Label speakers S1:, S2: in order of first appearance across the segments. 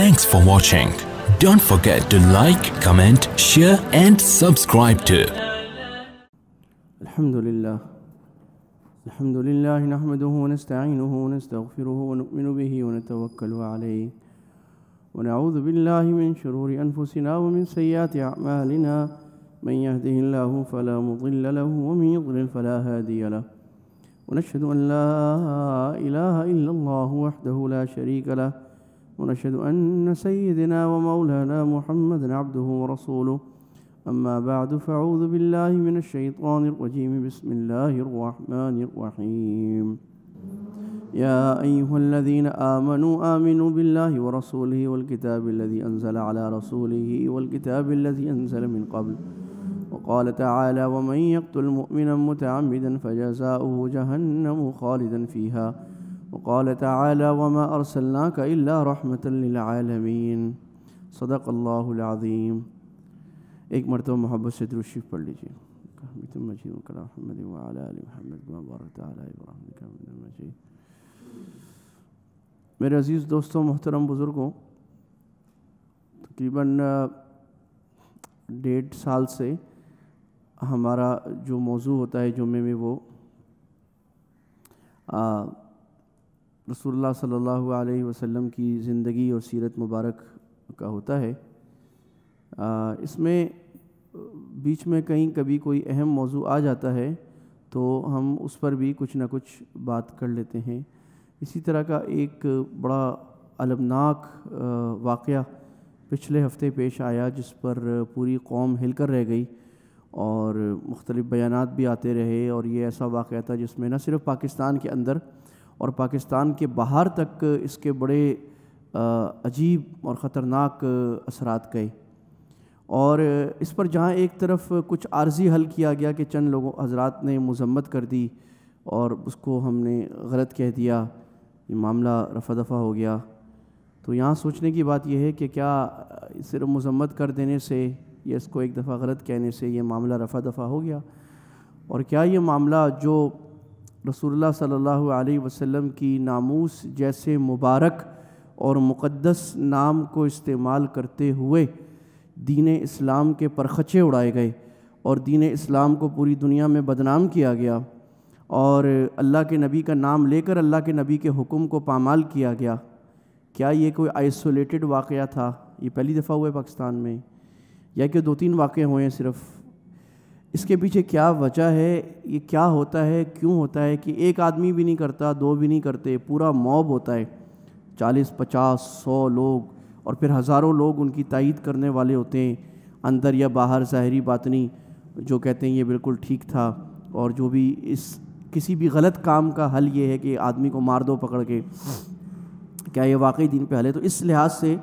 S1: Thanks for watching. Don't forget to like, comment, share and subscribe to الحمد لله الحمد لله نحمده ونستعينه ونستغفره ونؤمن به ونتوكل عليه ونعوذ بالله من شرور أنفسنا ومن سيئات أعمالنا من يهده الله فلا مضل له ومن يضلل فلا هادي له ونشهد أن لا إله إلا الله وحده لا شريك له ونشهد أن سيدنا ومولانا محمدا عبده ورسوله أما بعد فأعوذ بالله من الشيطان الرجيم بسم الله الرحمن الرحيم يا أيها الذين آمنوا آمنوا بالله ورسوله والكتاب الذي أنزل على رسوله والكتاب الذي أنزل من قبل وقال تعالى ومن يقتل مؤمنا متعمدا فجزاؤه جهنم خالدا فيها وقال تعالى وما أرسلناك إلا रहमत للعالمين صدق الله العظيم एक मरतब मोहब्बत से दुरुशीफ पढ़ लीजिए मजीद महमद महमद मजीद मेरे अज़ीज़ दोस्तों मोहतरम बुज़ुर्गों तकरीबन डेढ़ साल से हमारा जो मौजू होता है जुम्मे में वो आ, रसूल सल्लल्लाहु अलैहि वसल्लम की ज़िंदगी और सीरत मुबारक का होता है आ, इसमें बीच में कहीं कभी कोई अहम मौजू आ जाता है तो हम उस पर भी कुछ ना कुछ बात कर लेते हैं इसी तरह का एक बड़ा अलमनाक वाक़ पिछले हफ्ते पेश आया जिस पर पूरी कौम हिल कर रह गई और मुख्तलिफ़ बयान भी आते रहे और ये ऐसा वाक़ था जिसमें न सिर्फ पाकिस्तान के अंदर और पाकिस्तान के बाहर तक इसके बड़े अजीब और ख़तरनाक असरात गए और इस पर जहाँ एक तरफ कुछ आर्जी हल किया गया कि चंद लोगों हजरात ने मजम्मत कर दी और उसको हमने गलत कह दिया ये मामला रफ़ा दफ़ा हो गया तो यहाँ सोचने की बात यह है कि क्या सिर्फ मजम्मत कर देने से या इसको एक दफ़ा गलत कहने से ये मामला रफ़ा दफ़ा हो गया और क्या ये मामला जो रसूलुल्लाह सल्लल्लाहु अलैहि वसल्लम की नामूस जैसे मुबारक और मुक़दस नाम को इस्तेमाल करते हुए दीन इस्लाम के परखचे उड़ाए गए और दीन इस्लाम को पूरी दुनिया में बदनाम किया गया और अल्लाह के नबी का नाम लेकर अल्लाह के नबी के हुक्म को पामाल किया गया क्या ये कोई आइसोलेटेड वाक़ था ये पहली दफ़ा हुआ है पाकिस्तान में या कि दो तीन वाक़े हुए हैं सिर्फ़ इसके पीछे क्या वजह है ये क्या होता है क्यों होता है कि एक आदमी भी नहीं करता दो भी नहीं करते पूरा मॉब होता है चालीस पचास सौ लोग और फिर हज़ारों लोग उनकी तायद करने वाले होते हैं अंदर या बाहर ज़ाहरी बातनी जो कहते हैं ये बिल्कुल ठीक था और जो भी इस किसी भी गलत काम का हल ये है कि आदमी को मार दो पकड़ के क्या ये वाकई दिन पे हल है तो इस लिहाज से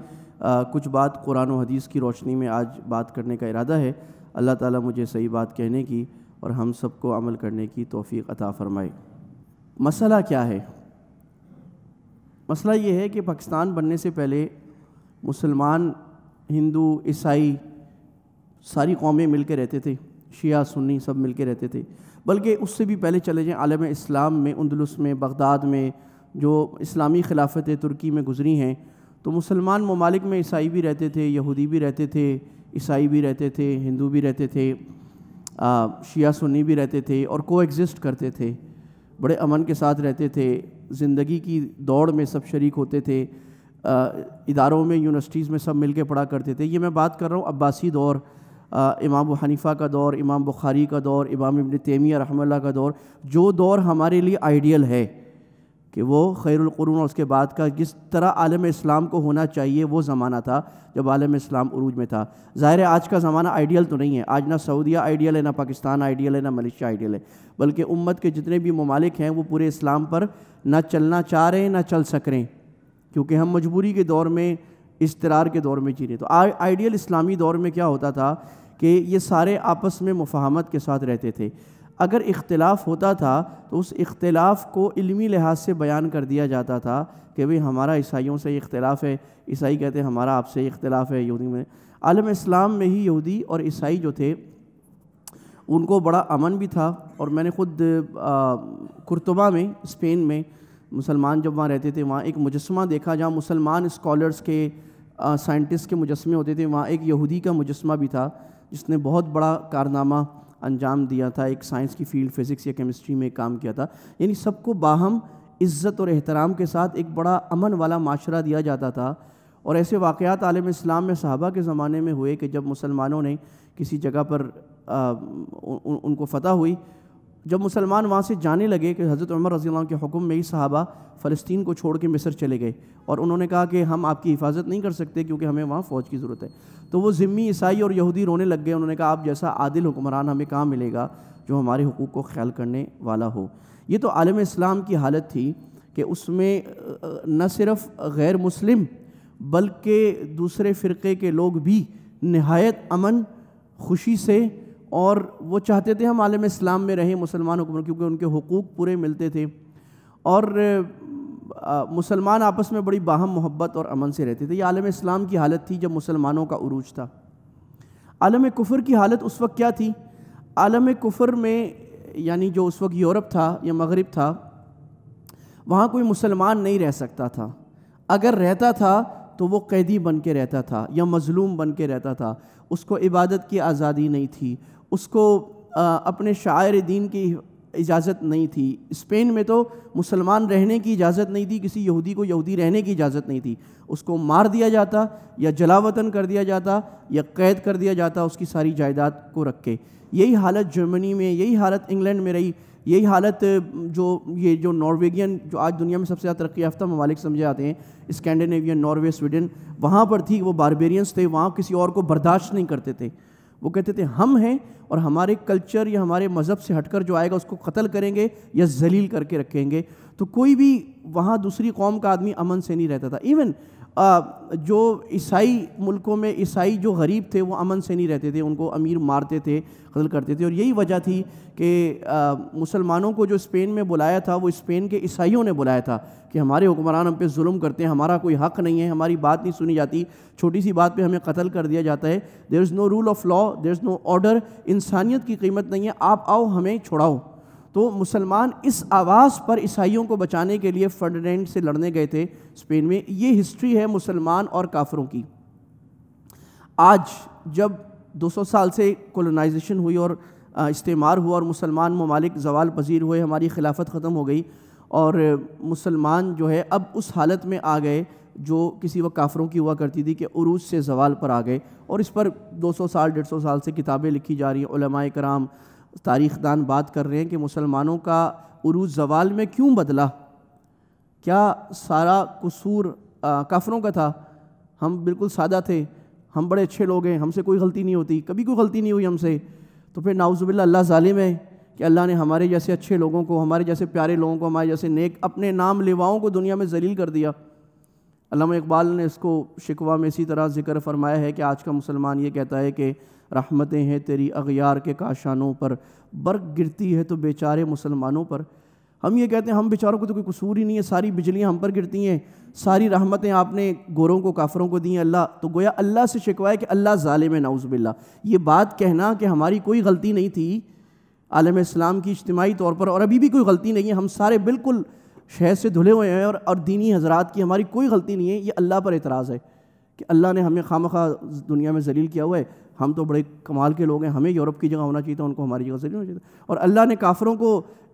S1: आ, कुछ बात कुरान और हदीस की रोशनी में आज बात करने का इरादा है अल्लाह ताला मुझे सही बात कहने की और हम सबको अमल करने की तोफ़ी अता फ़रमाए मसला क्या है मसला ये है कि पाकिस्तान बनने से पहले मुसलमान हिंदू ईसाई सारी कौमें मिल के रहते थे शिया सुन्नी सब मिल के रहते थे बल्कि उससे भी पहले चले जाएँ आलम इस्लाम में उन्दलस में बगदाद में जो इस्लामी ख़िलाफ़तें तुर्की में गुजरी हैं तो मुसलमान ममालिक में ईसाई भी रहते थे यहूदी भी रहते थे ईसाई भी रहते थे हिंदू भी रहते थे शिया सुन्नी भी रहते थे और को एग्ज़िस्ट करते थे बड़े अमन के साथ रहते थे ज़िंदगी की दौड़ में सब शरीक होते थे इदारों में यूनिवर्सिटीज़ में सब मिल के पढ़ा करते थे ये मैं बात कर रहा हूँ अब्बासी दौर आ, इमाम हनीफ़ा का दौर इमाम बुखारी का दौर इमाम इबन तैमिया रहमल का दौर जो दौर हमारे लिए आइडियल है कि वो खैरक़रून और उसके बाद का जिस तरह आलम इस्लाम को होना चाहिए वो ज़माना था जब आलम इस्लाम उरूज में था ज़ाहिर आज का ज़माना आइडियल तो नहीं है आज ना सऊदिया आइडियल है ना पाकिस्तान आइडियल है ना मलेशिया आइडियल है बल्कि उम्मत के जितने भी ममालिक हैं वो पूरे इस्लाम पर ना चलना चाह रहे हैं ना चल सक रहे हैं क्योंकि हम मजबूरी के दौर में इसतरार के दौर में जी रहे तो आइडियल इस्लामी दौर में क्या होता था कि ये सारे आपस में मुफाहमत के साथ रहते थे अगर इख्तलाफ होता था तो उस इख्तलाफ को इल्मी लिहाज से बयान कर दिया जाता था कि भाई हमारा ईसाइयों से इख्तलाफ है ईसाई कहते हैं हमारा आपसे इख्तलाफ है यहूदी में आलम इस्लाम में ही यहूदी और ईसाई जो थे उनको बड़ा अमन भी था और मैंने ख़ुद कुरतबा में स्पेन में मुसलमान जब वहाँ रहते थे वहाँ एक मुजस्मा देखा जहाँ मुसलमान स्कॉलर्स के साइंटिस्ट के मुजस्मे होते थे वहाँ एक यहूदी का मुजस्मा भी था जिसने बहुत बड़ा कारनामा अंजाम दिया था एक साइंस की फील्ड फिज़िक्स या केमिस्ट्री में काम किया था यानी सबको बाहम इज़्ज़त और एहतराम के साथ एक बड़ा अमन वाला माशरा दिया जाता था और ऐसे वाक़ात आलम इस्लाम में साहबा के ज़माने में हुए कि जब मुसलमानों ने किसी जगह पर आ, उ, उनको फतह हुई जब मुसलमान वहाँ से जाने लगे कि हज़रत उमर रज़ी के हुक्म में ही साहबा फ़लस्तीन को छोड़ के मिस्र चले गए और उन्होंने कहा कि हम आपकी हिफाजत नहीं कर सकते क्योंकि हमें वहाँ फ़ौज की ज़रूरत है तो वो ज़िम्मी ईसाई और यहूदी रोने लग गए उन्होंने कहा आप जैसा आदिल हुक्मरान हमें कहाँ मिलेगा जो हमारे हकूक़ को ख्याल करने वाला हो ये तो आलम इस्लाम की हालत थी कि उसमें न सिर्फ गैर मुस्लिम बल्कि दूसरे फ़िरक़े के लोग भी नहायत अमन खुशी से और वो चाहते थे हम आलम इस्लाम में रहें मुसलमान हुक्मरान क्योंकि उनके हकूक़ पूरे मिलते थे और मुसलमान आपस में बड़ी बाहम मोहब्बत और अमन से रहते थे ये आलम इस्लाम की हालत थी जब मुसलमानों का उरूज था आलम कुफर की हालत उस वक्त क्या थी आलम कुफर में यानी जो उस वक्त यूरोप था या मगरब था वहाँ कोई मुसलमान नहीं रह सकता था अगर रहता था तो वो कैदी बन के रहता था या मज़लूम बन के रहता था उसको इबादत की आज़ादी नहीं थी उसको अपने शायर दीन की इजाज़त नहीं थी स्पेन में तो मुसलमान रहने की इजाज़त नहीं थी किसी यहूदी को यहूदी रहने की इजाज़त नहीं थी उसको मार दिया जाता या जलावतन कर दिया जाता या कैद कर दिया जाता उसकी सारी जायदाद को रख के यही हालत जर्मनी में यही हालत इंग्लैंड में रही यही हालत जो ये जो नॉर्वेगियन जो आज दुनिया में सबसे ज़्यादा तरक्की याफ्ता ममालिक समझे आते हैं स्कैंडिनेवियन नॉर्वे स्वीडन वहाँ पर थी वो बारबेरियंस थे वहाँ किसी और को बर्दाश्त नहीं करते थे वो कहते थे हम हैं और हमारे कल्चर या हमारे मज़हब से हटकर जो आएगा उसको कत्ल करेंगे या जलील करके रखेंगे तो कोई भी वहाँ दूसरी कौम का आदमी अमन से नहीं रहता था इवन जो ईसाई मुल्कों में ईसाई जो गरीब थे वो अमन से नहीं रहते थे उनको अमीर मारते थे कदल करते थे और यही वजह थी कि मुसलमानों को जो स्पेन में बुलाया था वो स्पेन के ईसाइयों ने बुलाया था कि हमारे हुक्मरान हम पे जुल्म करते हैं हमारा कोई हक नहीं है हमारी बात नहीं सुनी जाती छोटी सी बात पे हमें कत्ल कर दिया जाता है there is no rule of law there is no order इंसानियत की कीमत नहीं है आप आओ हमें छुड़ाओ तो मुसलमान इस आवाज़ पर ईसाइयों को बचाने के लिए फर्डिनेंड से लड़ने गए थे स्पेन में ये हिस्ट्री है मुसलमान और काफरों की आज जब 200 साल से कोलोनाइजेशन हुई और इस्तेमार हुआ और मुसलमान ममालिक जवाल पजीर हुए हमारी खिलाफत ख़त्म हो गई और मुसलमान जो है अब उस हालत में आ गए जो किसी वक्त काफरों की हुआ करती थी कि उरूज से जवाल पर आ गए और इस पर 200 साल 150 साल से किताबें लिखी जा रही हैं कराम तारीख़ दान बात कर रहे हैं कि मुसलमानों का उरूज जवाल में क्यों बदला क्या सारा कसूर काफरों का था हम बिल्कुल सादा थे हम बड़े अच्छे लोग हैं हमसे कोई गलती नहीं होती कभी कोई गलती नहीं हुई हमसे तो फिर नाउज़बिल्ला अल्लाह ालिम है कि अल्लाह ने हमारे जैसे अच्छे लोगों को हमारे जैसे प्यारे लोगों को हमारे जैसे नेक अपने नाम लेवाओं को दुनिया में जलील कर दिया अलामा इकबाल ने इसको शिकवा में इसी तरह जिक्र फरमाया है कि आज का मुसलमान ये कहता है कि रहमतें हैं तेरी अगयार के काशानों पर बर्क गिरती है तो बेचारे मुसलमानों पर हम ये कहते हैं हम बेचारों को तो कोई कसूर ही नहीं है सारी बिजलियाँ हम पर गिरती हैं सारी रहमतें आपने गोरों को काफरों को दी हैं अल्लाह तो गोया अल्लाह से शिकवा है कि अल्लाह ालिम है नाउज़बिल्ला ये बात कहना कि हमारी कोई गलती नहीं थी आलम इस्लाम की इज्तमाही तौर पर और अभी भी कोई गलती नहीं है हम सारे बिल्कुल शहर से धुले हुए हैं और और दीनी हजरात की हमारी कोई गलती नहीं है ये अल्लाह पर एतराज़ है कि अल्लाह ने हमें खाम दुनिया में जलील किया हुआ है हम तो बड़े कमाल के लोग हैं हमें यूरोप की जगह होना चाहिए था उनको हमारी जगह से नहीं होना चाहिए और अल्लाह ने काफरों को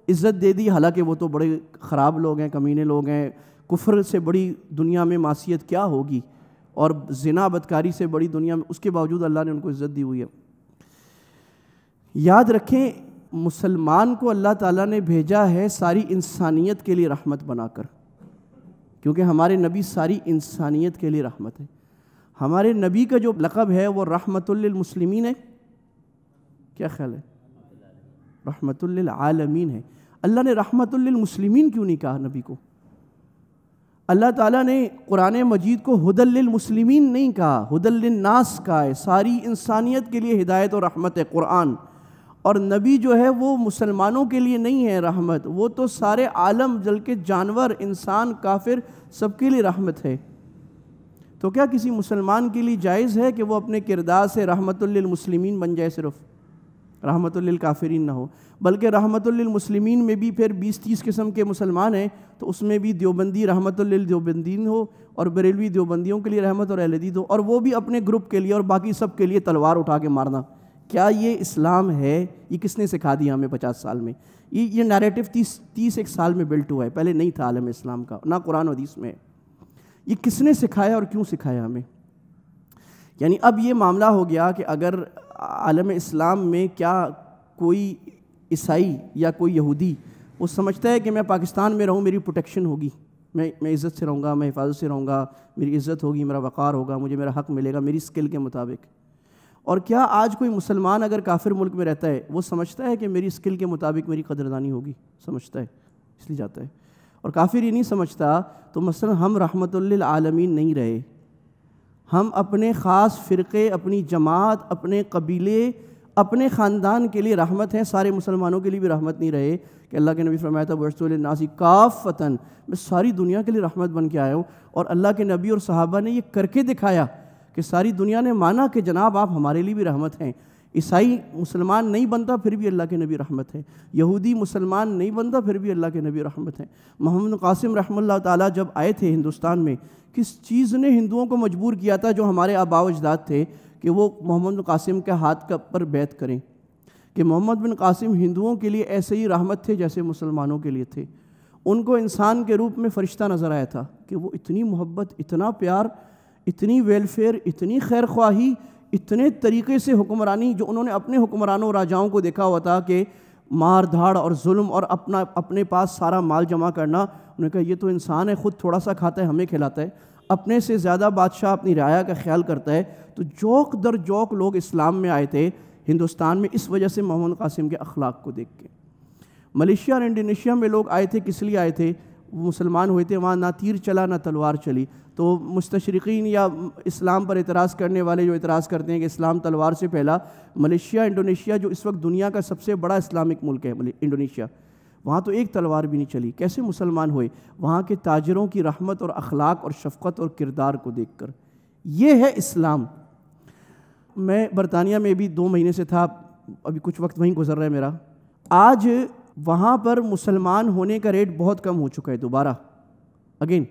S1: इज़्ज़त दे दी हालांकि वो तो बड़े ख़राब लोग हैं कमीने लोग हैं कुफर से बड़ी दुनिया में मासीत क्या होगी और जिना बदकारी से बड़ी दुनिया में उसके बावजूद अल्लाह ने उनको इज़्ज़त दी हुई है याद रखें मुसलमान को अल्लाह ताला ने भेजा है सारी इंसानियत के लिए रहमत बनाकर क्योंकि हमारे नबी सारी इंसानियत के लिए रहमत है हमारे नबी का जो लक़ब है वो रहमतुल्लमसलमिन है क्या ख्याल है रहमतुल्लमीन है अल्लाह ने रहमतुल्लमसलमिन क्यों नहीं कहा नबी को अल्लाह ताला ने कुरान मजीद को हदलमसलमिन नहीं कहा हदलनास कहा है सारी इंसानियत के लिए हिदायत और रहमत है कुरान और नबी जो है वो मुसलमानों के लिए नहीं है रहमत वो तो सारे आलम जल के जानवर इंसान काफिर सबके लिए रहमत है तो क्या किसी मुसलमान के लिए जायज़ है कि वो अपने किरदार से रहमतुल्लमसलिमिन बन जाए सिर्फ रहमतुल्लकाफरीन ना हो बल्कि रहमतुल्लमसलिमिन में भी फिर बीस तीस किस्म के मुसलमान हैं तो उसमें भी देवबंदी रहमतुल्लदेवबंदीन हो और बरेलवी देवबंदियों के लिए रहमत और अहलदीद हो और वो भी अपने ग्रुप के लिए और बाकी सब के लिए तलवार उठा के मारना क्या ये इस्लाम है ये किसने सिखा दिया हमें पचास साल में ये ये नरेटिव तीस तीस एक साल में बिल्ट हुआ है पहले नहीं था आलम इस्लाम का ना कुरान हदीस में है ये किसने सिखाया और क्यों सिखाया हमें यानी अब ये मामला हो गया कि अगर आलम इस्लाम में क्या कोई ईसाई या कोई यहूदी वो समझता है कि मैं पाकिस्तान में रहूँ मेरी प्रोटेक्शन होगी मैं मैं इज़्ज़त से रहूँगा मैं हिफाजत से रहूँगा मेरी इज़्ज़त होगी मेरा वक़ार होगा मुझे मेरा हक़ मिलेगा मेरी स्किल के मुताबिक और क्या आज कोई मुसलमान अगर काफिर मुल्क में रहता है वो समझता है कि मेरी स्किल के मुताबिक मेरी कदरदानी होगी समझता है इसलिए जाता है और काफिर ये नहीं समझता तो मसल हम रहमत आलमीन नहीं रहे हम अपने ख़ास फ़िरके अपनी जमात अपने कबीले अपने ख़ानदान के लिए रहमत हैं सारे मुसलमानों के लिए भी रहमत नहीं रहे कि अल्लाह के नबी फरमाया था बरसनासी काफ़तन मैं सारी दुनिया के लिए रहमत बन के आया हूँ और अल्लाह के नबी और साहबा ने ये करके दिखाया कि सारी दुनिया ने माना कि जनाब आप हमारे लिए भी रहमत हैं ईसाई मुसलमान नहीं बनता फिर भी अल्लाह के नबी रहमत है यहूदी मुसलमान नहीं बनता फिर भी अल्लाह के नबी रहमत है मोहम्मद कासिम रहमल्ला ताला जब आए थे हिंदुस्तान में किस चीज़ ने हिंदुओं को मजबूर किया था जो हमारे आबा अजदाद थे कि वो मोहम्मद कासिम के हाथ का पर बैत करें कि मोहम्मद बिन कासिम हिंदुओं के लिए ऐसे ही रहमत थे जैसे मुसलमानों के लिए थे उनको इंसान के रूप में फ़रिश्ता नज़र आया था कि वो इतनी मोहब्बत इतना प्यार इतनी वेलफेयर इतनी खैर ख्वाही इतने तरीके से हुक्मरानी जो उन्होंने अपने हुक्मरानों राजाओं को देखा हुआ था कि मार धाड़ और जुल्म और अपना अपने पास सारा माल जमा करना उन्होंने कहा ये तो इंसान है ख़ुद थोड़ा सा खाता है हमें खिलाता है अपने से ज़्यादा बादशाह अपनी राया का ख्याल करता है तो जौक दर जौक लोग इस्लाम में आए थे हिंदुस्तान में इस वजह से मोहम्मद कासिम के अखलाक को देख के मलेशिया और इंडोनेशिया में लोग आए थे किस लिए आए थे मुसलमान हुए थे वहाँ ना तीर चला ना तलवार चली तो मुस्तशरकिन या इस्लाम पर एतराज़ करने वाले जो एतराज़ करते हैं कि इस्लाम तलवार से फैला मलेशिया इंडोनेशिया जो इस वक्त दुनिया का सबसे बड़ा इस्लामिक मुल्क है इंडोनेशिया वहाँ तो एक तलवार भी नहीं चली कैसे मुसलमान हुए वहाँ के ताजरों की रहमत और अखलाक और शफकत और किरदार को देख कर ये है इस्लाम मैं बरतानिया में भी दो महीने से था अभी कुछ वक्त वहीं गुजर रहा है मेरा आज वहाँ पर मुसलमान होने का रेट बहुत कम हो चुका है दोबारा अगेन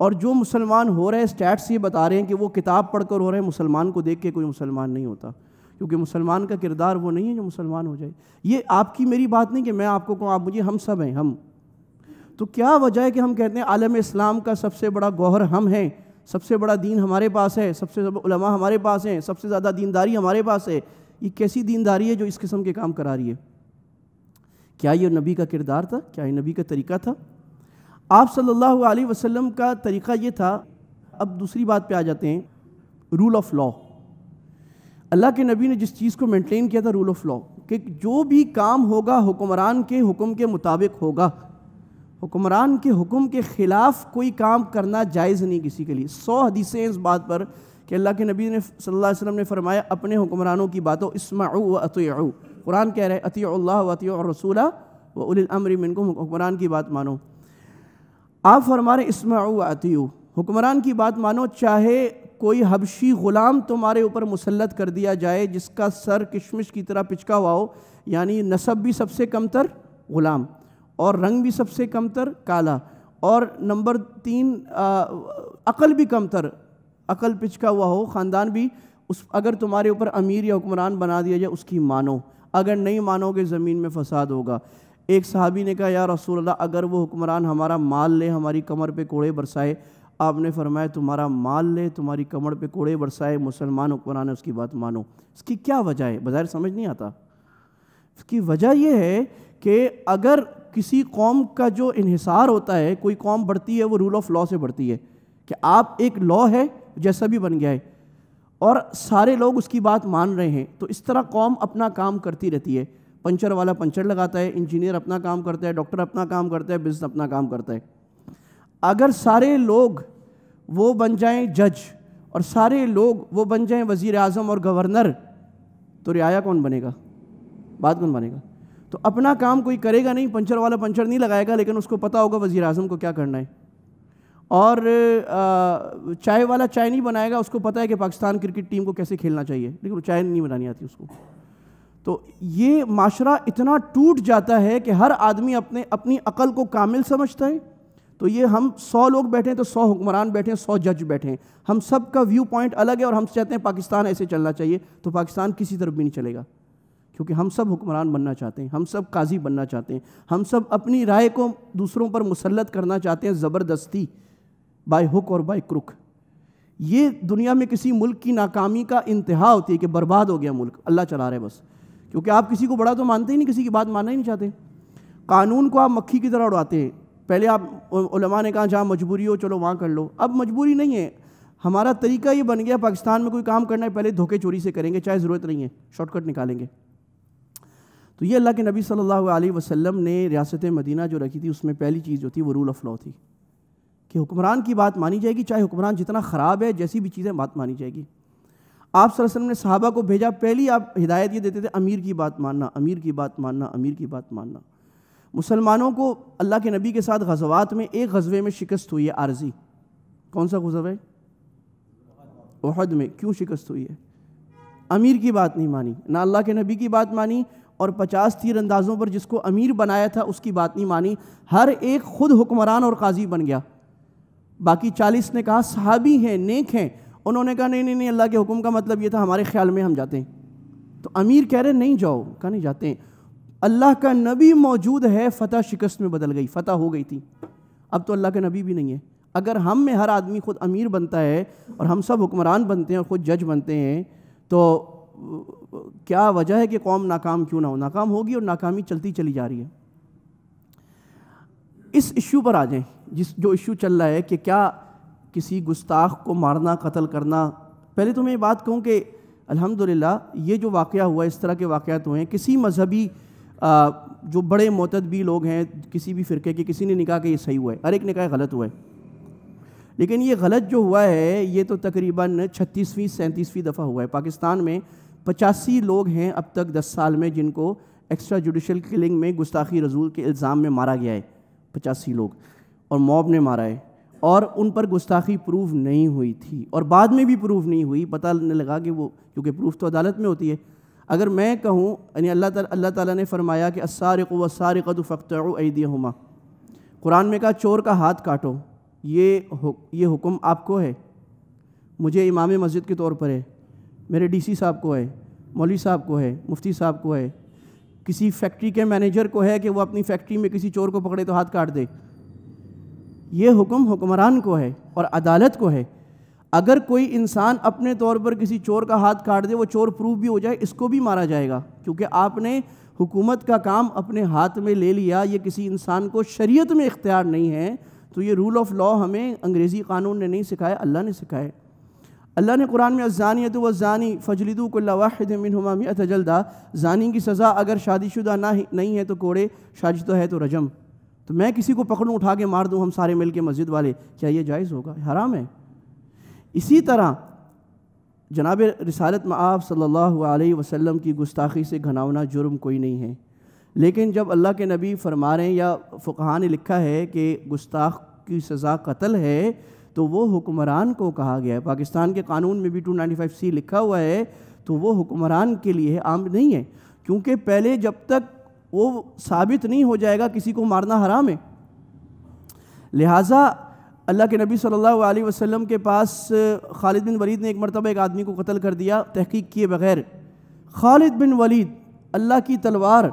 S1: और जो मुसलमान हो रहे हैं स्टैट्स ये बता रहे हैं कि वो किताब पढ़कर हो रहे हैं मुसलमान को देख के कोई मुसलमान नहीं होता क्योंकि मुसलमान का किरदार वो नहीं है जो मुसलमान हो जाए ये आपकी मेरी बात नहीं कि मैं आपको कहूँ आप मुझे हम सब हैं हम तो क्या वजह है कि हम कहते हैं आलम इस्लाम का सबसे बड़ा गौहर हम हैं सबसे बड़ा दीन हमारे पास है सबसे उलमा हमारे पास हैं सबसे ज़्यादा दीनदारी हमारे पास है ये कैसी दीनदारी है जो इस किस्म के काम करा रही है क्या ये नबी का किरदार था क्या ये नबी का तरीका था आप सल्लल्लाहु अलैहि वसल्लम का तरीका ये था अब दूसरी बात पे आ जाते हैं रूल ऑफ लॉ अल्लाह के नबी ने जिस चीज़ को मेंटेन किया था रूल ऑफ लॉ कि जो भी काम होगा हुक्मरान के हुक्म के मुताबिक होगा हुक्मरान के हुक्म के ख़िलाफ़ कोई काम करना जायज़ नहीं किसी के लिए सौ हदीसें इस बात पर कि अल्लाह के नबी ने सल्लल्लाहु अलैहि वसल्लम ने फरमाया अपने हुक्मरानों की बातों इसमाऊ व अतीउ कुरान कह रहे अति अल्लाह व अती रसूल व उलमर मिनकुम हुक्मरान की बात मानो आप फरमा रहे इसमाऊ व अतीउ हुक्मरान की बात मानो चाहे कोई हबशी ग़ुलाम तुम्हारे ऊपर मुसलत कर दिया जाए जिसका सर किशमिश की तरह पिचका हुआ हो यानी नसब भी सबसे कमतर ग़ुलाम और रंग भी सबसे कमतर काला और नंबर तीन अकल भी कमतर अकल पिचका हुआ हो ख़ानदान भी उस अगर तुम्हारे ऊपर अमीर या हुक्मरान बना दिया जाए उसकी मानो अगर नहीं मानोगे ज़मीन में फ़साद होगा एक सहाबी ने कहा यार रसूल अल्लाह अगर वो हुक्मरान हमारा माल ले हमारी कमर पे कोड़े बरसाए आपने फरमाया तुम्हारा माल ले तुम्हारी कमर पे कोड़े बरसाए मुसलमान हुक्मरान है उसकी बात मानो इसकी क्या वजह है बाहर समझ नहीं आता इसकी वजह यह है कि अगर किसी कौम का जो इहिसार होता है कोई कौम बढ़ती है वो रूल ऑफ लॉ से बढ़ती है कि आप एक लॉ है जैसा भी बन गया है और सारे लोग उसकी बात मान रहे हैं तो इस तरह कौम अपना काम करती रहती है पंचर वाला पंचर लगाता है इंजीनियर अपना काम करता है डॉक्टर अपना काम करता है बिजनेस अपना काम करता है अगर सारे लोग वो बन जाएं जज और सारे लोग वो बन जाएं वज़ी अजम और गवर्नर तो रियाया कौन बनेगा बात कौन बनेगा तो अपना काम कोई करेगा नहीं पंचर वाला पंचर नहीं लगाएगा लेकिन उसको पता होगा वज़ी अजम को क्या करना है और चाय वाला चाय नहीं बनाएगा उसको पता है कि पाकिस्तान क्रिकेट टीम को कैसे खेलना चाहिए लेकिन वो चाय नहीं बनानी आती उसको तो ये माशरा इतना टूट जाता है कि हर आदमी अपने अपनी अकल को कामिल समझता है तो ये हम सौ लोग बैठे हैं तो सौ हुक्मरान बैठे हैं सौ जज बैठे हैं हम सब का व्यू पॉइंट अलग है और हम चाहते हैं पाकिस्तान ऐसे चलना चाहिए तो पाकिस्तान किसी तरफ भी नहीं चलेगा क्योंकि हम सब हुक्मरान बनना चाहते हैं हम सब काजी बनना चाहते हैं हम सब अपनी राय को दूसरों पर मुसलत करना चाहते हैं ज़बरदस्ती बाय हुक और बाय क्रुक ये दुनिया में किसी मुल्क की नाकामी का इंतहा होती है कि बर्बाद हो गया मुल्क अल्लाह चला रहे बस क्योंकि आप किसी को बड़ा तो मानते ही नहीं किसी की बात मानना ही नहीं चाहते कानून को आप मक्खी की तरह उड़ाते हैं पहले आप उलमा ने कहा जहाँ मजबूरी हो चलो वहाँ कर लो अब मजबूरी नहीं है हमारा तरीका ये बन गया पाकिस्तान में कोई काम करना है पहले धोखे चोरी से करेंगे चाहे ज़रूरत नहीं है शॉर्टकट निकालेंगे तो ये अल्लाह के नबी सल्लल्लाहु अलैहि वसल्लम ने रियासत मदीना जो रखी थी उसमें पहली चीज़ जो थी वो रूल ऑफ लॉ थी कि हुक्मरान की बात मानी जाएगी चाहे हुक्मरान जितना ख़राब है जैसी भी चीज़ें बात मानी जाएगी आप वसल्लम ने साहबा को भेजा पहली आप हिदायत ये देते थे अमीर की बात मानना अमीर की बात मानना अमीर की बात मानना मुसलमानों को अल्लाह के नबी के साथ गजवात में एक गजबे में शिकस्त हुई है आर्जी कौन सा गजब है वहद में क्यों शिकस्त हुई है अमीर की बात नहीं मानी ना अल्लाह के नबी की बात मानी और पचास तीर अंदाज़ों पर जिसको अमीर बनाया था उसकी बात नहीं मानी हर एक ख़ुद हुक्मरान और काजी बन गया बाकी चालीस ने कहा साहबी हैं नेक हैं उन्होंने कहा नहीं नहीं नहीं अल्लाह के हुक्म का मतलब ये था हमारे ख्याल में हम जाते हैं तो अमीर कह रहे नहीं जाओ कहा नहीं जाते अल्लाह का नबी मौजूद है फ़तह शिकस्त में बदल गई फ़तह हो गई थी अब तो अल्लाह का नबी भी नहीं है अगर हम में हर आदमी ख़ुद अमीर बनता है और हम सब हुक्मरान बनते हैं और ख़ुद जज बनते हैं तो क्या वजह है कि कौम नाकाम क्यों ना हो नाकाम होगी और नाकामी चलती चली जा रही है इस इशू पर आ जाएं जिस जो इशू चल रहा है कि क्या किसी गुस्ताख को मारना कत्ल करना पहले तो मैं ये बात कहूँ कि अल्हम्दुलिल्लाह ये जो वाक़ हुआ इस तरह के वाक़ात हुए हैं किसी मजहबी जो बड़े मोतदबी लोग हैं किसी भी फ़िरके के किसी ने निकाह के ये सही हुआ है हर एक निकाह गलत हुआ है लेकिन ये गलत जो हुआ है ये तो तकरीबन छत्तीसवीं सैंतीसवीं दफ़ा हुआ है पाकिस्तान में पचासी लोग हैं अब तक दस साल में जिनको एक्स्ट्रा जुडिशल किलिंग में गुस्ताखी रजूल के इल्ज़ाम में मारा गया है पचासी लोग और मॉब ने मारा है और उन पर गुस्ताखी प्रूव नहीं हुई थी और बाद में भी प्रूव नहीं हुई पता लगा कि वो क्योंकि प्रूफ तो अदालत में होती है अगर मैं कहूँ यानी अल्लाह ताला अल्लाह ताला ने फरमाया कि असारक व सारकत फ़क्त हुमा कुरान में कहा चोर का हाथ काटो ये हु, ये हुक्म आपको है मुझे इमाम मस्जिद के तौर पर है मेरे डीसी साहब को है मौलवी साहब को है मुफ्ती साहब को है किसी फैक्ट्री के मैनेजर को है कि वो अपनी फैक्ट्री में किसी चोर को पकड़े तो हाथ काट दे ये हुक्म हुक्मरान को है और अदालत को है अगर कोई इंसान अपने तौर पर किसी चोर का हाथ काट दे वो चोर प्रूफ भी हो जाए इसको भी मारा जाएगा क्योंकि आपने हुकूमत का काम अपने हाथ में ले लिया ये किसी इंसान को शरीयत में इख्तियार नहीं है तो ये रूल ऑफ लॉ हमें अंग्रेज़ी कानून ने नहीं सिखाया अल्लाह ने सिखाया अल्लाह ने कुरान में अजानियत व ज़ानी फजलिदुल्लाद मिनहमामी जल्दा ज़ानी की सज़ा अगर शादीशुदा ना नहीं है तो कोड़े शादी तो है तो रजम तो मैं किसी को पकड़ूँ उठा के मार दूँ हम सारे मिल के मस्जिद वाले क्या ये जायज़ होगा हराम है इसी तरह जनाब रिसालत मआब सल्लल्लाहु अलैहि वसल्लम की गुस्ताखी से घनावना जुर्म कोई नहीं है लेकिन जब अल्लाह के नबी फरमा रहे हैं या फ़ुकहा ने लिखा है कि गुस्ताख की सज़ा कत्ल है तो वो हुक्मरान को कहा गया है पाकिस्तान के कानून में भी 295 सी लिखा हुआ है तो वो हुक्मरान के लिए आम नहीं है क्योंकि पहले जब तक वो साबित नहीं हो जाएगा किसी को मारना हराम है लिहाजा अल्लाह के नबी सल्लल्लाहु अलैहि वसल्लम के पास खालिद बिन वलीद ने एक मरतबा एक आदमी को कत्ल कर दिया तहकीक किए बगैर खालिद बिन वलीद अल्लाह की तलवार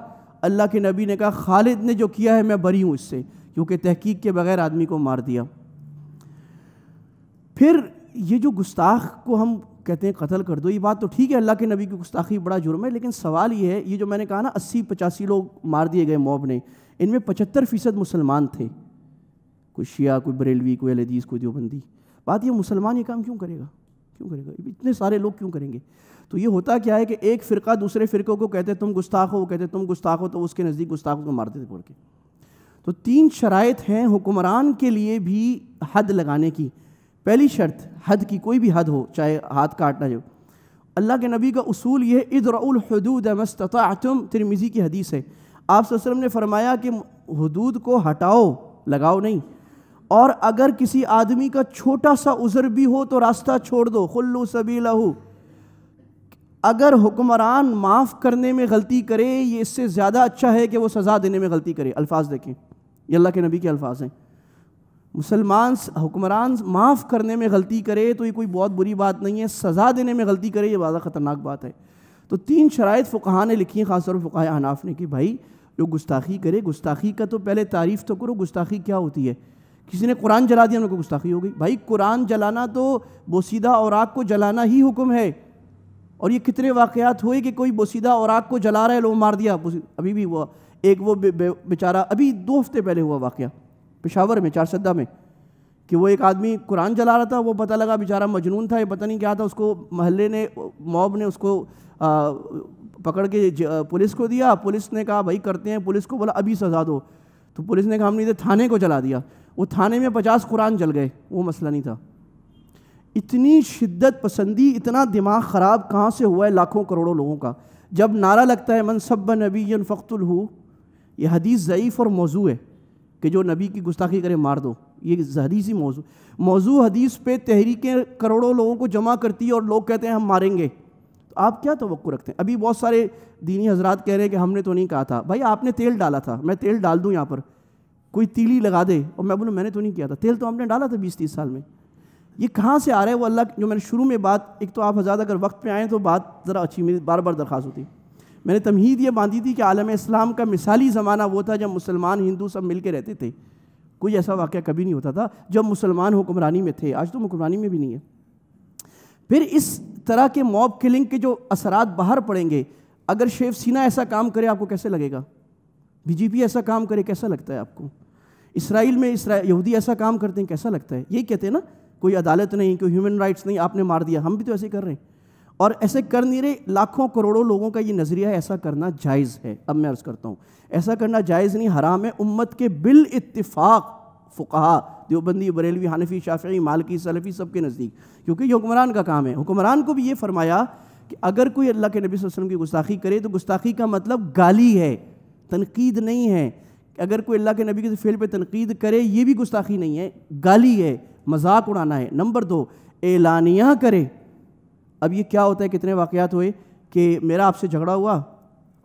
S1: अल्लाह के नबी ने कहा खालिद ने जो किया है मैं बरी हूँ इससे क्योंकि तहकीक के बगैर आदमी को मार दिया फिर ये जो गुस्ताख को हम कहते हैं कत्ल कर दो ये बात तो ठीक है अल्लाह के नबी की गुस्ताखी बड़ा जुर्म है लेकिन सवाल ये है ये जो मैंने कहा ना अस्सी पचासी लोग मार दिए गए मॉब ने इनमें पचहत्तर फ़ीसद मुसलमान थे कोई शिया कोई बरेलवी कोई अलदीज़ कोई देवबंदी बात ये मुसलमान ये काम क्यों करेगा क्यों करेगा इतने सारे लोग क्यों करेंगे तो ये होता क्या है कि एक फ़िरका दूसरे फ़िरकों को कहते तुम गुस्ताख हो वो कहते तुम गुस्ताख हो तो उसके नज़दीक गुस्ताखों को मारते थे पढ़ के तो तीन शरात हैं हुक्मरान के लिए भी हद लगाने की पहली शर्त हद की कोई भी हद हो चाहे हाथ काटना जो अल्लाह के नबी का उसूल यह इदरउल हदूद मस्तम तिरमिज़ी की हदीस है आप वसलम ने फरमाया कि हदूद को हटाओ लगाओ नहीं और अगर किसी आदमी का छोटा सा उज़र भी हो तो रास्ता छोड़ दो खुल्लू सभी लहू अगर हुक्मरान माफ़ करने में गलती करे ये इससे ज़्यादा अच्छा है कि वो सज़ा देने में गलती करे अल्फाज देखें ये अल्लाह के नबी के अल्फाज हैं मुसलमान हुक्मरान माफ़ करने में गलती करे तो ये कोई बहुत बुरी बात नहीं है सज़ा देने में गलती करे ये ज़्यादा ख़तरनाक बात है तो तीन शराइ फ़ुकहा ने लिखी हैं ख़ासतौर फ़ुका अनाफ ने कि भाई जो गुस्ताखी करे गुस्ताखी का तो पहले तारीफ़ तो करो गुस्ताखी क्या होती है किसी ने कुरान जला दिया उनको गुस्ताखी हो गई भाई कुरान जलाना तो बोसीदा और आग को जलाना ही हुक्म है और ये कितने वाक़ात हुए कि कोई बोसीदा और आग को जला रहा है लोग मार दिया अभी भी हुआ एक वो बेचारा अभी दो हफ्ते पहले हुआ वाक़ पिशावर में चार सद्दा में कि वो एक आदमी कुरान जला रहा था वो पता लगा बेचारा मजनून था ये पता नहीं क्या था उसको महल्ले ने मॉब ने उसको आ, पकड़ के पुलिस को दिया पुलिस ने कहा भाई करते हैं पुलिस को बोला अभी सजा दो तो पुलिस ने कहा हमने इधर थाने को जला दिया वो थाने में पचास कुरान जल गए वो मसला नहीं था इतनी शिद्दत पसंदी इतना दिमाग ख़राब कहाँ से हुआ है लाखों करोड़ों लोगों का जब नारा लगता है मन सब नबी फ़ख्तुल हु यह हदीस ज़यीफ़ और मौजू है कि जो नबी की गुस्ताखी करे मार दो ये हदीसी मौजू मौजू हदीस पे तहरीकें करोड़ों लोगों को जमा करती है और लोग कहते हैं हम मारेंगे तो आप क्या तो रखते हैं अभी बहुत सारे दीनी हजरात कह रहे हैं कि हमने तो नहीं कहा था भाई आपने तेल डाला था मैं तेल डाल दूँ यहाँ पर कोई तीली लगा दे और मैं बोलूँ मैंने तो नहीं किया था तेल तो हमने डाला था बीस तीस साल में ये कहाँ से आ रहा है वो अल्लाह जो मैंने शुरू में बात एक तो आप हज़ार अगर वक्त पे आएँ तो बात ज़रा अच्छी मेरी बार बार दरख्वास्त होती है मैंने तमहीद ये बांधी थी कि आलम इस्लाम का मिसाली ज़माना वो था जब मुसलमान हिंदू सब मिल के रहते थे कोई ऐसा वाक़ कभी नहीं होता था जब मुसलमान हुक्मरानी में थे आज तो हुक्मरानी में भी नहीं है फिर इस तरह के मॉब किलिंग के जो असरात बाहर पड़ेंगे अगर शेव सीना ऐसा काम करे आपको कैसे लगेगा बीजेपी ऐसा काम करे कैसा लगता है आपको इसराइल में इसरा यहूदी ऐसा काम करते हैं कैसा लगता है यही कहते हैं ना कोई अदालत नहीं कोई ह्यूमन राइट्स नहीं आपने मार दिया हम भी तो ऐसे कर रहे हैं और ऐसे कर नहीं रहे लाखों करोड़ों लोगों का ये नज़रिया है ऐसा करना जायज़ है अब मैं अर्ज़ करता हूँ ऐसा करना जायज़ नहीं हराम है उम्मत के बिल इतफ़ाक़ फ़ुकहा देवबंदी बरेलवी हानफ़ी शाफ़ी मालकी सलफ़ी सब के नज़दीक क्योंकि ये हुक्मरान का काम है हुक्मरान को भी ये फरमाया कि अगर कोई अल्लाह के नबी वसम की गुस्ताखी करे तो गुस्ताखी का मतलब गाली है तनकीद नहीं है अगर कोई अल्लाह के नबी के फेल पर तनकीद करे ये भी गुस्ताखी नहीं है गाली है मजाक उड़ाना है नंबर दो एलानिया करे अब ये क्या होता है कितने वाकयात हुए कि मेरा आपसे झगड़ा हुआ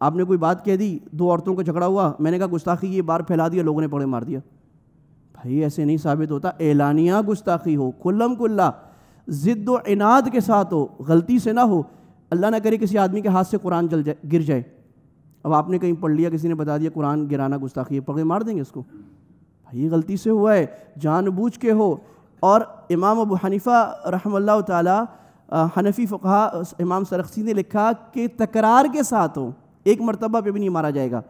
S1: आपने कोई बात कह दी दो औरतों का झगड़ा हुआ मैंने कहा गुस्ताखी ये बार फैला दिया लोगों ने पड़े मार दिया भाई ऐसे नहीं साबित होता एलानिया गुस्ताखी हो खुल्लम कुल्ला ज़िद्द इनाद के साथ हो गलती से ना हो अल्लाह ना करे किसी आदमी के हाथ से कुरान जल जाए गिर जाए अब आपने कहीं पढ़ लिया किसी ने बता दिया कुरान गिराना गुस्ताखी है पकड़े मार देंगे इसको भाई गलती से हुआ है जानबूझ के हो और इमाम अबू हनीफ़ा रहमल्ला ताली हनफी फ़ुका इमाम सरखसी ने लिखा कि तकरार के साथ हो एक मरतबा पर भी नहीं मारा जाएगा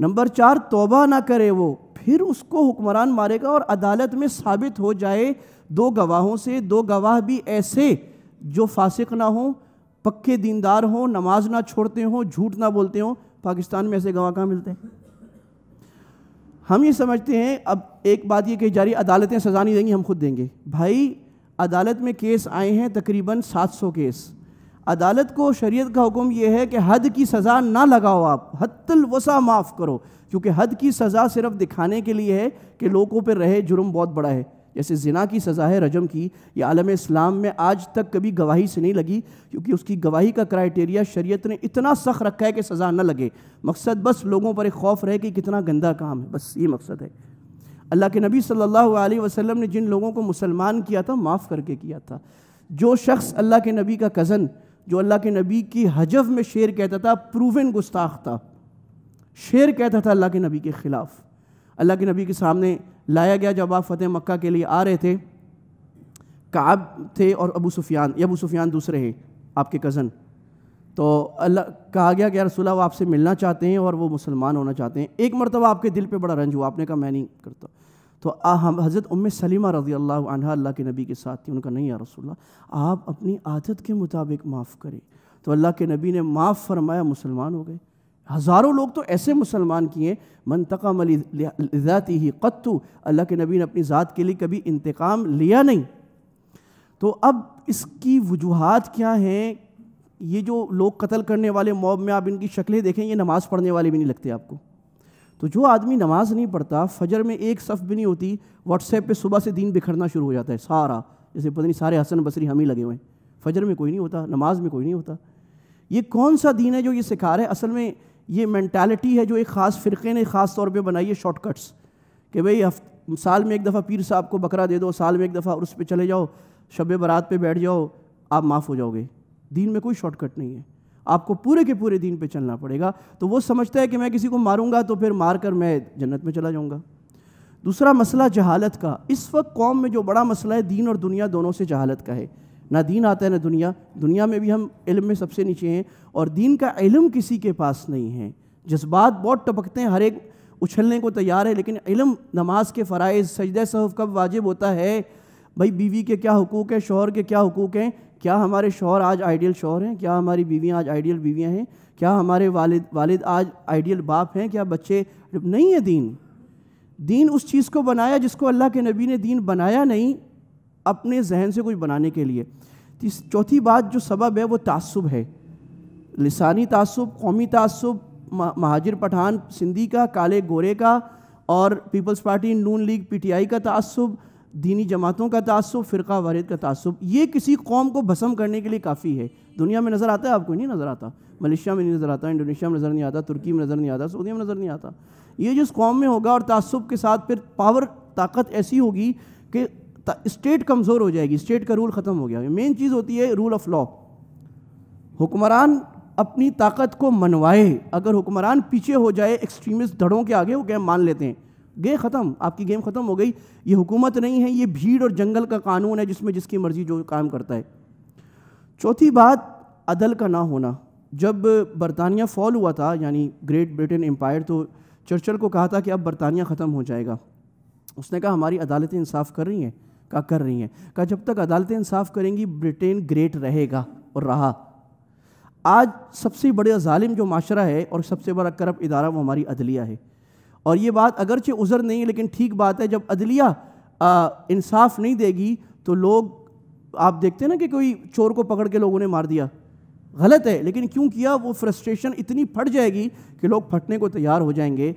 S1: नंबर चार तोबा ना करे वो फिर उसको हुक्मरान मारेगा और अदालत में साबित हो जाए दो गवाहों से दो गवाह भी ऐसे जो फासिक ना हों पक्के दीनदार हों नमाज ना छोड़ते हों झूठ ना बोलते हों पाकिस्तान में ऐसे गवाह कहाँ मिलते हैं हम ये समझते हैं अब एक बात ये कही जा रही अदालतें सजा नहीं देंगी हम खुद देंगे भाई अदालत में केस आए हैं तकरीबन 700 केस अदालत को शरीयत का हुक्म यह है कि हद की सज़ा ना लगाओ आप हतल वसा माफ़ करो क्योंकि हद की सज़ा सिर्फ दिखाने के लिए है कि लोगों पर रहे जुर्म बहुत बड़ा है जैसे ज़िना की सज़ा है रजम की या आलम इस्लाम में आज तक कभी गवाही से नहीं लगी क्योंकि उसकी गवाही का क्राइटेरिया शरीयत ने इतना सख्त रखा है कि सज़ा न लगे मकसद बस लोगों पर एक खौफ रहे कि कितना गंदा काम है बस ये मकसद है अल्लाह के नबी सल्लल्लाहु अलैहि वसल्लम ने जिन लोगों को मुसलमान किया था माफ़ करके किया था जो शख्स अल्लाह के नबी का कज़न जो अल्लाह के नबी की हजफ में शेर कहता था प्रूवन गुस्ताख था शेर कहता था अल्लाह के नबी के ख़िलाफ़ अल्लाह के नबी के सामने लाया गया जब आप फ़तेह मक्का के लिए आ रहे थे काब थे और अबू सुफियान ये अबू सुफियान दूसरे हैं आपके कज़न तो अल्लाह कहा गया कि रसुल्ला वो आपसे मिलना चाहते हैं और वो मुसलमान होना चाहते हैं एक मरतबा आपके दिल पे बड़ा रंज हुआ आपने कहा मैं नहीं करता तो आ हम हज़रत उम सलीमा रजी अल्लाह अल्लाह के नबी के साथ थी उनका नहीं या रसुल्ला आप अपनी आदत के मुताबिक माफ़ करें तो अल्लाह के नबी ने माफ़ फरमाया मुसलमान हो गए हज़ारों लोग तो ऐसे मुसलमान किए मनतकम ज़ाती ही कत्तू अल्लाह के नबी ने अपनी ज़ात के लिए कभी इंतकाम लिया नहीं तो अब इसकी वजूहत क्या हैं ये जो लोग कत्ल करने वाले मॉब में आप इनकी शक्लें देखें ये नमाज़ पढ़ने वाले भी नहीं लगते आपको तो जो आदमी नमाज़ नहीं पढ़ता फजर में एक सफ़ भी नहीं होती व्हाट्सएप पे सुबह से दिन बिखरना शुरू हो जाता है सारा जैसे पता नहीं सारे हसन बसरी हम ही लगे हुए हैं फजर में कोई नहीं होता नमाज में कोई नहीं होता ये कौन सा दीन है जो ये सिखा रहा है असल में ये मैंटेलिटी है जो एक ख़ास फ़िरके ने ख़ास तौर पर बनाई है शॉर्टकट्स कि भाई साल में एक दफ़ा पीर साहब को बकरा दे दो साल में एक दफ़ा उस पर चले जाओ शब बारात पर बैठ जाओ आप माफ़ हो जाओगे दीन में कोई शॉर्टकट नहीं है आपको पूरे के पूरे दीन पे चलना पड़ेगा तो वो समझता है कि मैं किसी को मारूंगा तो फिर मार कर मैं जन्नत में चला जाऊंगा दूसरा मसला जहालत का इस वक्त कौम में जो बड़ा मसला है दीन और दुनिया दोनों से जहालत का है ना दीन आता है ना दुनिया दुनिया में भी हम इल्म में सबसे नीचे हैं और दीन का इल्म किसी के पास नहीं है जज्बात बहुत टपकते हैं हर एक उछलने को तैयार है लेकिन इल्म नमाज के फ़रज़ सजद सहफ कब वाजिब होता है भाई बीवी के क्या हकूक़ हैं शोहर के क्या हकूक़ हैं क्या हमारे शोहर आज आइडियल शोहर हैं क्या हमारी बीवियाँ आज आइडियल बीवियाँ हैं क्या हमारे वालिद वालिद आज आइडियल बाप हैं क्या बच्चे नहीं है दीन दीन उस चीज़ को बनाया जिसको अल्लाह के नबी ने दीन बनाया नहीं अपने जहन से कुछ बनाने के लिए चौथी बात जो सबब है वो तसब है लसानी तसब कौमी तसब महाजिर पठान सिंधी का काले गोरे का और पीपल्स पार्टी नून लीग पीटीआई का तसब दीनी जमातों का तसब फ़िरका वारद का तसब ये किसी कौम को भसम करने के लिए काफ़ी है दुनिया में नज़र आता है आपको नहीं नज़र आता मलेशिया में नहीं नज़र आता इंडोनेशिया में नज़र नहीं आता तुर्की में नज़र नहीं आता सऊदी में नज़र नहीं आता ये जिस कौम में होगा और तसब के साथ फिर पावर ताकत ऐसी होगी कि स्टेट कमज़ोर हो जाएगी स्टेट का रूल ख़त्म हो गया मेन चीज़ होती है रूल ऑफ लॉ हुक्मरान अपनी ताकत को मनवाए अगर हुक्मरान पीछे हो जाए एक्सट्रीमिस्ट धड़ों के आगे वो क्या मान लेते हैं गए ख़त्म आपकी गेम ख़त्म हो गई ये हुकूमत नहीं है ये भीड़ और जंगल का कानून है जिसमें जिसकी मर्ज़ी जो काम करता है चौथी बात अदल का ना होना जब बरतानिया फॉल हुआ था यानी ग्रेट ब्रिटेन एम्पायर तो चर्चल को कहा था कि अब बरतानिया ख़त्म हो जाएगा उसने कहा हमारी अदालतें इंसाफ़ कर रही हैं का कर रही हैं कहा जब तक अदालतें इंसाफ़ करेंगी ब्रिटेन ग्रेट रहेगा और रहा आज सबसे बड़े ालिम जो माशरा है और सबसे बड़ा करप इदारा वो हमारी अदलिया है और ये बात अगरचे उज़र नहीं है लेकिन ठीक बात है जब अदलिया इंसाफ नहीं देगी तो लोग आप देखते हैं ना कि कोई चोर को पकड़ के लोगों ने मार दिया गलत है लेकिन क्यों किया वो फ्रस्ट्रेशन इतनी फट जाएगी कि लोग फटने को तैयार हो जाएंगे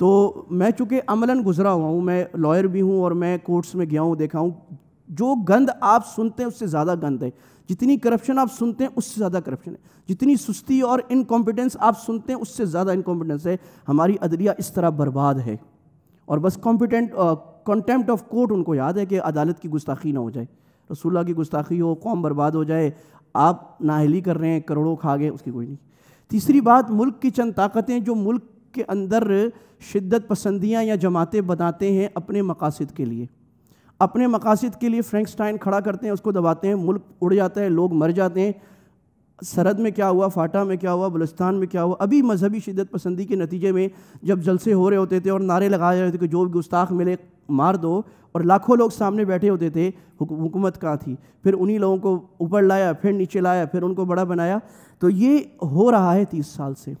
S1: तो मैं चूँकि अमलन गुजरा हुआ हूँ मैं लॉयर भी हूँ और मैं कोर्ट्स में गया हूँ देखा हूँ जो गंद आप सुनते हैं उससे ज़्यादा गंद है जितनी करप्शन आप सुनते हैं उससे ज़्यादा करप्शन है जितनी सुस्ती और इनकॉम्पिटेंस आप सुनते हैं उससे ज़्यादा इनकॉम्पिटेंस है हमारी अदलिया इस तरह बर्बाद है और बस कॉम्पिटेंट कॉन्टेम्प्ट ऑफ कोर्ट उनको याद है कि अदालत की गुस्ताखी ना हो जाए रसूल्ला की गुस्ताखी हो कौम बर्बाद हो जाए आप नाहली कर रहे हैं करोड़ों खा गए उसकी कोई नहीं तीसरी बात मुल्क की चंद ताकतें जो मुल्क के अंदर शिद्दत पसंदियाँ या जमातें बनाते हैं अपने मकासद के लिए अपने मकासद के लिए फ्रेंकस्टाइन खड़ा करते हैं उसको दबाते हैं मुल्क उड़ जाता है लोग मर जाते हैं सरहद में क्या हुआ फाटा में क्या हुआ बलुस्तान में क्या हुआ अभी मजहबी शिदत पसंदी के नतीजे में जब जलसे हो रहे होते थे और नारे लगाए रहे थे कि जो भी गुस्ताख मिले मार दो और लाखों लोग सामने बैठे होते थे हुकूमत कहाँ थी फिर उन्हीं लोगों को ऊपर लाया फिर नीचे लाया फिर उनको बड़ा बनाया तो ये हो रहा है तीस साल से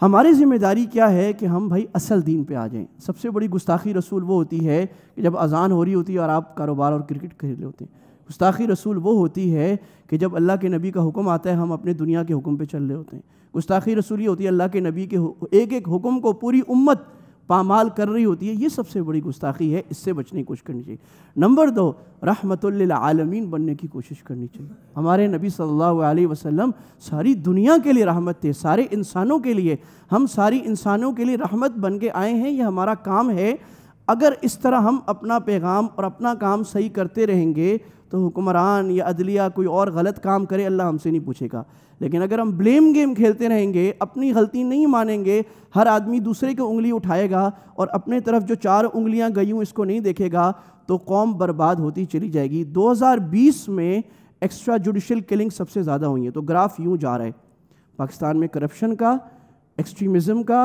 S1: हमारी जिम्मेदारी क्या है कि हम भाई असल दीन पे आ जाएं सबसे बड़ी गुस्ताखी रसूल वो होती है कि जब अजान हो रही होती है और आप कारोबार और क्रिकेट खेल रहे होते हैं गुस्ताखी रसूल वो होती है कि जब अल्लाह के नबी का हुक्म आता है हम अपने दुनिया के हुक्म पे चल रहे होते हैं गुस्ताखी रसूल ये होती है अल्लाह के नबी के एक एक हुक्म को पूरी उम्मत पामाल कर रही होती है ये सबसे बड़ी गुस्ताखी है इससे बचने की कोशिश करनी चाहिए नंबर दो रहमतुल्लिलामीन बनने की कोशिश करनी चाहिए हमारे नबी सल्लल्लाहु अलैहि वसल्लम सारी दुनिया के लिए रहमत थे सारे इंसानों के लिए हम सारी इंसानों के लिए रहमत बन के आए हैं ये हमारा काम है अगर इस तरह हम अपना पैगाम और अपना काम सही करते रहेंगे तो हुक्मरान या अदलिया कोई और गलत काम करे अल्लाह हमसे नहीं पूछेगा लेकिन अगर हम ब्लेम गेम खेलते रहेंगे अपनी गलती नहीं मानेंगे हर आदमी दूसरे की उंगली उठाएगा और अपने तरफ जो चार उंगलियां गई हूँ इसको नहीं देखेगा तो कौम बर्बाद होती चली जाएगी 2020 में एक्स्ट्रा जुडिशल किलिंग सबसे ज़्यादा हुई है तो ग्राफ यूँ जा रहा है पाकिस्तान में करप्शन का एक्स्ट्रीमिज़म का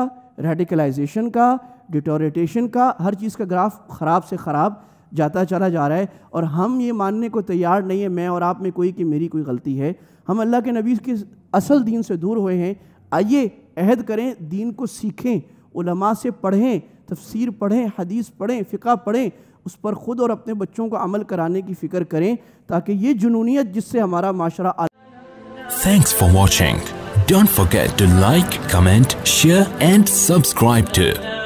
S1: रेडिकलाइजेशन का डिटोरेटेशन का हर चीज़ का ग्राफ ख़राब से ख़राब जाता चला जा रहा है और हम ये मानने को तैयार नहीं है मैं और आप में कोई कि मेरी कोई गलती है हम अल्लाह के नबी के असल दीन से दूर हुए हैं आइए अहद करें दीन को सीखें उलमा से पढ़ें तफसीर पढ़ें हदीस पढ़ें फ़िका पढ़ें उस पर ख़ुद और अपने बच्चों को अमल कराने की फ़िक्र करें ताकि ये जुनूनीत जिससे हमारा माशरा thanks for watching Don't forget to like comment share and subscribe to